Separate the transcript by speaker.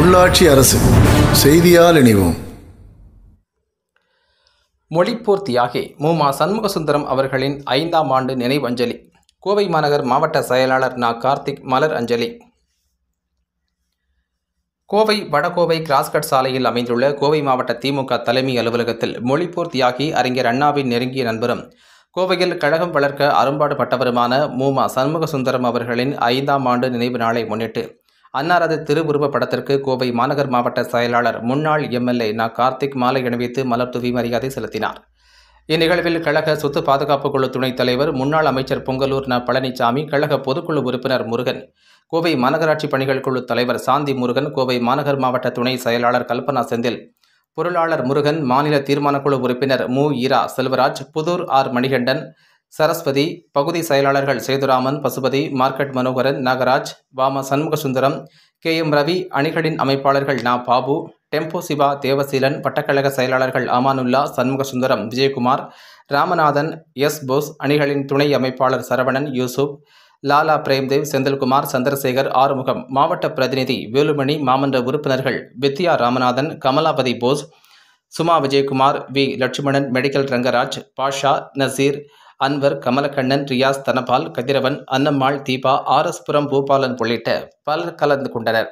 Speaker 1: உள்ளாட்சி அரசு செய்தியால் இணைவோம் மொழிப்போர் தியாகி மூமா சண்முக சுந்தரம் அவர்களின் ஐந்தாம் ஆண்டு நினைவஞ்சலி கோவை மாநகர் மாவட்ட செயலாளர் நா கார்த்திக் மலர் அஞ்சலி கோவை வடகோவை கிராஸ்கட் சாலையில் அமைந்துள்ள கோவை மாவட்ட திமுக தலைமை அலுவலகத்தில் மொழிப்போர் தியாகி அறிஞர் அண்ணாவின் நெருங்கிய நண்பரும் கோவையில் கழகம் வளர்க்க அரும்பாடுபட்டவருமான மூமா சண்முக சுந்தரம் அவர்களின் ஐந்தாம் ஆண்டு நினைவு நாளை முன்னிட்டு அன்னாரது திருவுருவ படத்திற்கு கோவை மாநகர் மாவட்ட செயலாளர் முன்னாள் எம்எல்ஏ நா கார்த்திக் மாலை அணிவித்து மலர் தூவி மரியாதை செலுத்தினார் இந்நிகழ்வில் கழக சொத்து பாதுகாப்பு குழு துணைத் தலைவர் முன்னாள் அமைச்சர் பொங்கலூர் ந பழனிசாமி கழக பொதுக்குழு உறுப்பினர் முருகன் கோவை மாநகராட்சி பணிகள் குழு தலைவர் சாந்தி முருகன் கோவை மாநகர் மாவட்ட துணை செயலாளர் கல்பனா செந்தில் பொருளாளர் முருகன் மாநில தீர்மானக்குழு உறுப்பினர் மு ஈரா செல்வராஜ் புதூர் ஆர் மணிகண்டன் சரஸ்வதி பகுதி செயலாளர்கள் சேதுராமன் பசுபதி மார்க்கெட் மனோகரன் நாகராஜ் வாம சண்முகசுந்தரம் கே எம் ரவி அணிகளின் அமைப்பாளர்கள் நா பாபு டெம்போ சிவா தேவசீலன் பட்டக்கழக செயலாளர்கள் அமானுல்லா சண்முகசுந்தரம் விஜயகுமார் ராமநாதன் எஸ் போஸ் அணிகளின் துணை அமைப்பாளர் சரவணன் யூசுப் லாலா பிரேம்தேவ் செந்தில்குமார் சந்திரசேகர் ஆறுமுகம் மாவட்ட பிரதிநிதி வேலுமணி மாமன்ற உறுப்பினர்கள் Vidya Ramanathan Kamalapathi Bose Suma Vijayakumar V Lakshmanan medical Rangaraj Basha Naseer Anwar Kamalakannan Riyaz Dhanapal Kathiravan Annammal Deepa R S Puram Boopalan உள்ளிட்ட பலர் கலந்து கொண்டனர்